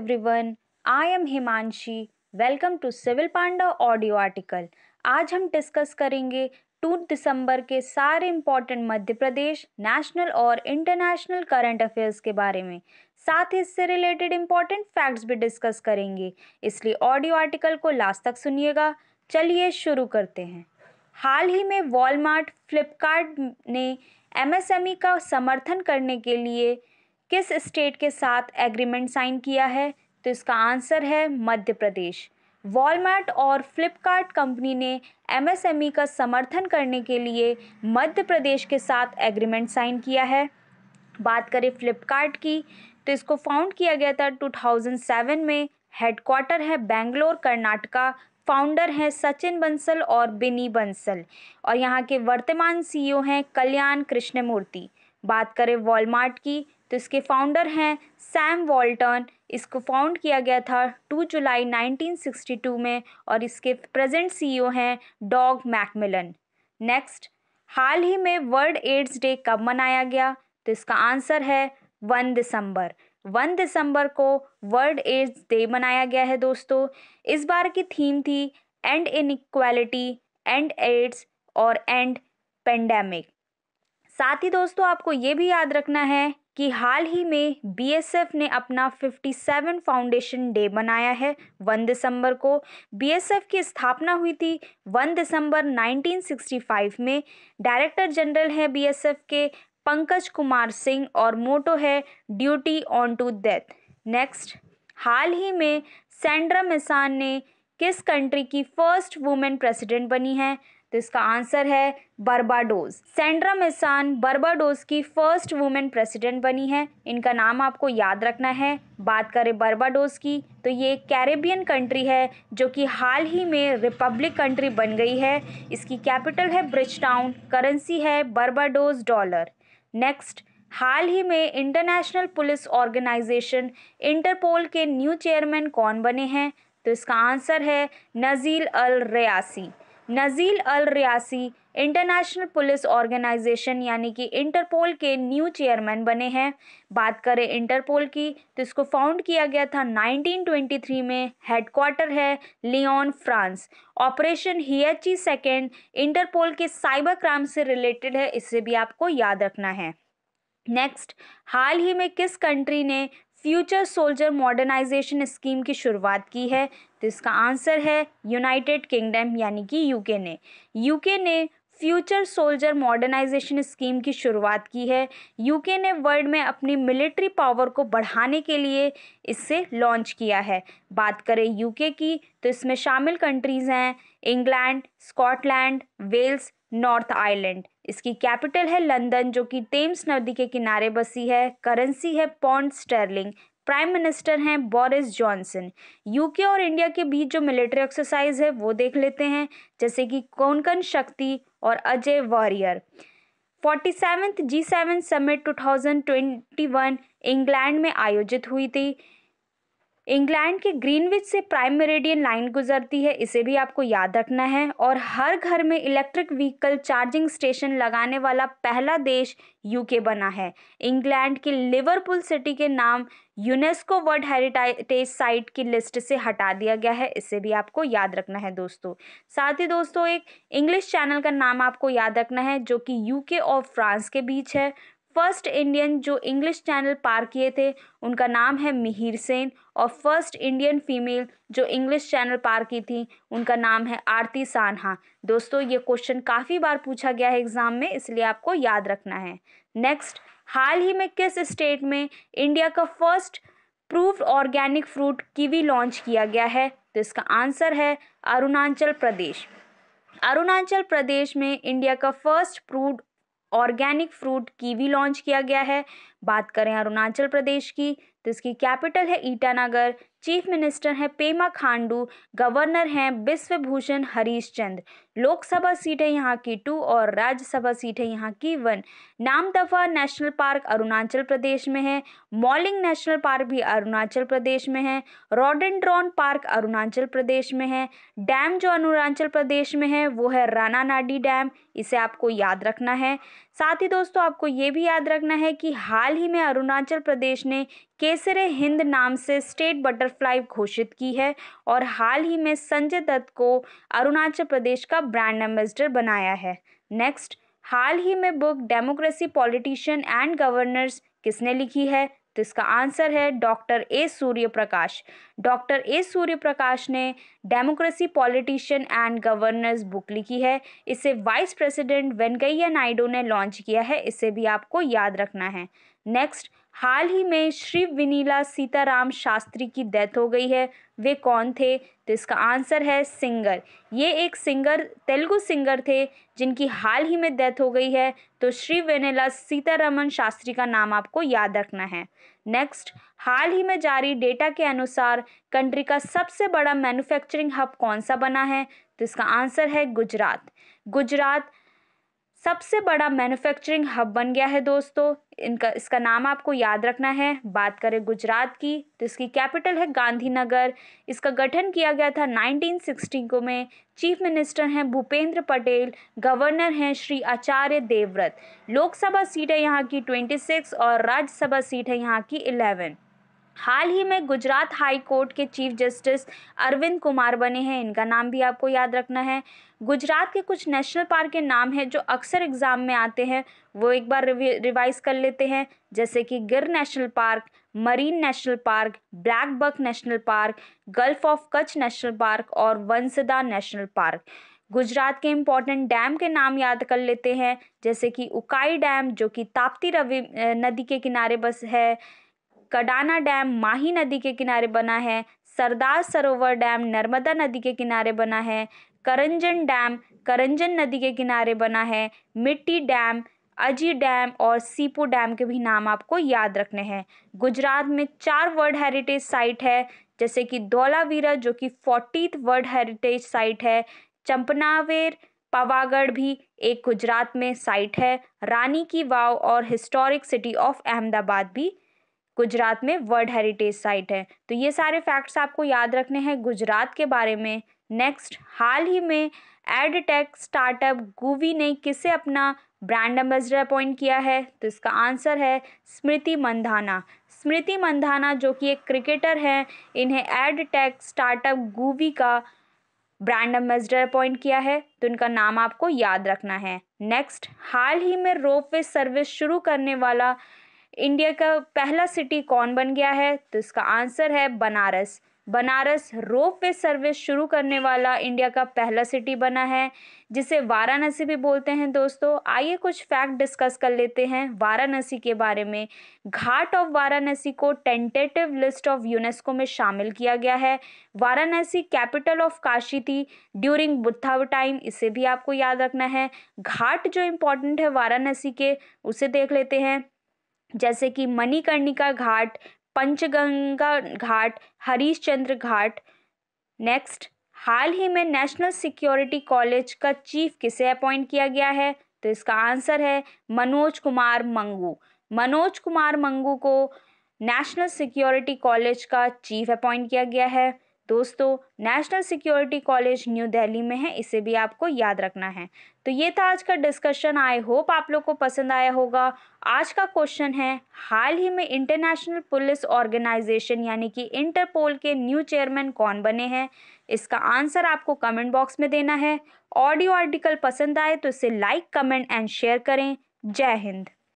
everyone I am Himanshi welcome to civil panda audio article आज हम discuss करेंगे two दिसंबर के सारे इम्पोर्टेंट मध्य प्रदेश नेशनल और इंटरनेशनल करंट अफेयर्स के बारे में साथ ही इससे रिलेटेड इम्पॉर्टेंट फैक्ट्स भी डिस्कस करेंगे इसलिए ऑडियो आर्टिकल को लास्ट तक सुनिएगा चलिए शुरू करते हैं हाल ही में वॉलमार्ट फ्लिपकार्ट ने एमएसएमई e का समर्थन करने के लिए किस स्टेट के साथ एग्रीमेंट साइन किया है तो इसका आंसर है मध्य प्रदेश वॉलमार्ट और फ्लिपकार्ट कंपनी ने एमएसएमई का समर्थन करने के लिए मध्य प्रदेश के साथ एग्रीमेंट साइन किया है बात करें फ्लिपकार्ट की तो इसको फाउंड किया गया था 2007 में हेडक्वार्टर है बेंगलोर कर्नाटका फाउंडर हैं सचिन बंसल और बिनी बंसल और यहाँ के वर्तमान सीईओ हैं कल्याण कृष्णमूर्ति बात करें वॉलमार्ट की तो इसके फाउंडर हैं सैम वॉल्टन इसको फाउंड किया गया था 2 जुलाई 1962 में और इसके प्रेजेंट सीईओ e हैं डॉग मैकमिलन नेक्स्ट हाल ही में वर्ल्ड एड्स डे कब मनाया गया तो इसका आंसर है वन दिसंबर वन दिसंबर को वर्ल्ड एड्स डे मनाया गया है दोस्तों इस बार की थीम थी एंड इनक्वालिटी एंड एड्स और एंड पेंडेमिक साथ ही दोस्तों आपको ये भी याद रखना है कि हाल ही में बीएसएफ ने अपना 57 फाउंडेशन डे मनाया है 1 दिसंबर को बीएसएफ की स्थापना हुई थी 1 दिसंबर 1965 में डायरेक्टर जनरल हैं बीएसएफ के पंकज कुमार सिंह और मोटो है duty unto death next हाल ही में सेंड्रा मिसान ने किस कंट्री की फर्स्ट वुमेन प्रेसिडेंट बनी है तो इसका आंसर है बर्बाडोज सेंड्रा मिसान बर्बाडोज की फर्स्ट वुमेन प्रेसिडेंट बनी है इनका नाम आपको याद रखना है बात करें बर्बाडोज की तो ये कैरेबियन कंट्री है जो कि हाल ही में रिपब्लिक कंट्री बन गई है इसकी कैपिटल है ब्रिज टाउन करेंसी है बर्बाडोज डॉलर नेक्स्ट हाल ही में इंटरनेशनल पुलिस ऑर्गेनाइजेशन इंटरपोल के न्यू चेयरमैन कौन बने हैं तो इसका आंसर है Nazeel al Raisi Nazeel al Raisi international police organization यानी कि इंटरपोल के न्यू चेयरमैन बने हैं बात करें इंटरपोल की तो इसको फाउंड किया गया था 1923 में हेडक्वार्टर है लियोन फ्रांस ऑपरेशन हीएचई सेकेंड इंटरपोल के साइबर क्राइम से रिलेटेड है इसे भी आपको याद रखना है नेक्स्ट हाल ही में किस कंट्री ने फ्यूचर सोल्जर मॉडर्नाइजेशन स्कीम की शुरुआत की है तो इसका आंसर है यूनाइटेड किंगडम यानी कि यूके ने यूके ने फ्यूचर सोल्जर मॉडर्नाइजेशन स्कीम की शुरुआत की है यूके ने वर्ल्ड में अपनी मिलिट्री पावर को बढ़ाने के लिए इससे लॉन्च किया है बात करें यूके की तो इसमें शामिल कंट्रीज़ हैं England Scotland Wales North Ireland इसकी कैपिटल है लंदन जो कि टेम्स नदी के किनारे बसी है करेंसी है पॉन्ड स्टर्लिंग प्राइम मिनिस्टर हैं बोरिस जॉनसन यूके और इंडिया के बीच जो मिलिट्री एक्सरसाइज है वो देख लेते हैं जैसे कि कोंकण शक्ति और Ajeya warrior forty seventh G seven summit two thousand twenty one England में आयोजित हुई थी इंग्लैंड के ग्रीनविच से प्राइम मेरेडियन लाइन गुजरती है इसे भी आपको याद रखना है और हर घर में इलेक्ट्रिक व्हीकल चार्जिंग स्टेशन लगाने वाला पहला देश यूके बना है इंग्लैंड के लिवरपूल सिटी के नाम यूनेस्को वर्ल्ड हेरिटेज साइट की लिस्ट से हटा दिया गया है इसे भी आपको याद रखना है दोस्तों साथ ही दोस्तों एक इंग्लिश चैनल का नाम आपको याद रखना है जो कि यूके और फ्रांस के बीच है फर्स्ट इंडियन जो इंग्लिश चैनल पार किए थे उनका नाम है मिहिर सेन और फर्स्ट इंडियन फीमेल जो इंग्लिश चैनल पार की थी उनका नाम है आरती सान्हा दोस्तों ये क्वेश्चन काफ़ी बार पूछा गया है एग्ज़ाम में इसलिए आपको याद रखना है नेक्स्ट हाल ही में किस स्टेट में इंडिया का first proof organic fruit kiwi launch किया गया है तो इसका आंसर है अरुणाचल प्रदेश अरुणाचल प्रदेश में इंडिया का first proved organic fruit kiwi launch किया गया है बात करें अरुणाचल प्रदेश की तो इसकी कैपिटल है ईटानगर चीफ मिनिस्टर हैं पेमा खांडू गवर्नर हैं विश्वभूषण हरीश चंद्र लोकसभा सीटें यहाँ की टू और राज्यसभा सीटें यहाँ की वन नामदफा नेशनल पार्क अरुणाचल प्रदेश में है मॉलिंग नेशनल पार्क भी अरुणाचल प्रदेश में है रॉडेंड्रॉन पार्क अरुणाचल प्रदेश में है डैम जो अरुणाचल प्रदेश में है वो है राना नाडी डैम इसे आपको याद रखना है साथ ही दोस्तों आपको ये भी याद रखना है कि हाल ही में अरुणाचल प्रदेश ने केसर हिंद नाम से स्टेट बटरफ्लाई घोषित की है और हाल ही में संजय दत्त को अरुणाचल प्रदेश का ब्रांड एम्बेसडर बनाया है नेक्स्ट हाल ही में book democracy politician and governors किसने लिखी है तो इसका आंसर है doctor A Surya Prakash doctor A Surya Prakash ने democracy politician and governors book लिखी है इसे वाइस प्रेसिडेंट वेंकैया नायडू ने लॉन्च किया है इसे भी आपको याद रखना है नेक्स्ट हाल ही में श्री विनीला सीताराम शास्त्री की डेथ हो गई है वे कौन थे तो इसका आंसर है सिंगर ये एक सिंगर तेलुगु सिंगर थे जिनकी हाल ही में डेथ हो गई है तो श्री वेनेला सीतारमन शास्त्री का नाम आपको याद रखना है नेक्स्ट हाल ही में जारी डेटा के अनुसार कंट्री का सबसे बड़ा मैन्युफैक्चरिंग हब कौन सा बना है तो इसका आंसर है गुजरात गुजरात सबसे बड़ा मैन्युफैक्चरिंग हब बन गया है दोस्तों इनका इसका नाम आपको याद रखना है बात करें गुजरात की तो इसकी कैपिटल है गांधीनगर इसका गठन किया गया था 1960 को में चीफ मिनिस्टर हैं भूपेंद्र पटेल गवर्नर हैं श्री आचार्य देवव्रत लोकसभा सीट है यहाँ की 26 और राज्यसभा सीट है यहाँ की 11 हाल ही में गुजरात हाई कोर्ट के चीफ जस्टिस अरविंद कुमार बने हैं इनका नाम भी आपको याद रखना है गुजरात के कुछ नेशनल पार्क के नाम हैं जो अक्सर एग्ज़ाम में आते हैं वो एक बार रिवाइज कर लेते हैं जैसे कि Gir national park marine national park black buck national park gulf of Kutch national park और वंसदा नेशनल पार्क गुजरात के इम्पॉर्टेंट डैम के नाम याद कर लेते हैं जैसे कि उकाई डैम जो कि ताप्ती रवि नदी के किनारे बस है कडाना डैम माही नदी के किनारे बना है सरदार सरोवर डैम नर्मदा नदी के किनारे बना है करंजन डैम करंजन नदी के किनारे बना है मिट्टी डैम अजी डैम और सीपू डैम के भी नाम आपको याद रखने हैं गुजरात में चार वर्ल्ड हेरिटेज साइट है जैसे कि धौलावीरा जो कि फोर्टीथ वर्ल्ड हेरिटेज साइट है चंपनावेर पावागढ़ भी एक गुजरात में साइट है रानी की वाव और हिस्टोरिक सिटी ऑफ अहमदाबाद भी गुजरात में वर्ल्ड हेरिटेज साइट है तो ये सारे फैक्ट्स आपको याद रखने हैं गुजरात के बारे में नेक्स्ट हाल ही में एड टेक स्टार्टअप गूवी ने किसे अपना ब्रांड एम्बेसडर अपॉइंट किया है तो इसका आंसर है स्मृति मंधाना स्मृति मंधाना जो कि एक क्रिकेटर हैं इन्हें एड टेक स्टार्टअप गूवी का ब्रांड एम्बेसडर अपॉइंट किया है तो इनका नाम आपको याद रखना है नेक्स्ट हाल ही में रोप वे सर्विस शुरू करने वाला इंडिया का पहला सिटी कौन बन गया है तो इसका आंसर है Banaras Banaras ropeway service शुरू करने वाला इंडिया का पहला सिटी बना है जिसे वाराणसी भी बोलते हैं दोस्तों आइए कुछ फैक्ट डिस्कस कर लेते हैं वाराणसी के बारे में घाट ऑफ वाराणसी को टेंटेटिव लिस्ट ऑफ यूनेस्को में शामिल किया गया है वाराणसी कैपिटल ऑफ काशी थी ड्यूरिंग बुद्धाव टाइम इसे भी आपको याद रखना है घाट जो इम्पोर्टेंट है वाराणसी के उसे देख लेते हैं जैसे कि मणिकर्णिका घाट पंचगंगा घाट हरीशचंद्र घाट नेक्स्ट हाल ही में नेशनल सिक्योरिटी कॉलेज का चीफ किसे अपॉइंट किया गया है तो इसका आंसर है मनोज कुमार मंगू मनोज कुमार मंगू को नेशनल सिक्योरिटी कॉलेज का चीफ अपॉइंट किया गया है दोस्तों national security college new Delhi में है इसे भी आपको याद रखना है तो ये था आज का डिस्कशन आई होप आप लोग को पसंद आया होगा आज का क्वेश्चन है हाल ही में इंटरनेशनल पुलिस ऑर्गेनाइजेशन यानी कि इंटरपोल के न्यू चेयरमैन कौन बने हैं इसका आंसर आपको कमेंट बॉक्स में देना है ऑडियो आर्टिकल पसंद आए तो इसे लाइक कमेंट एंड शेयर करें जय हिंद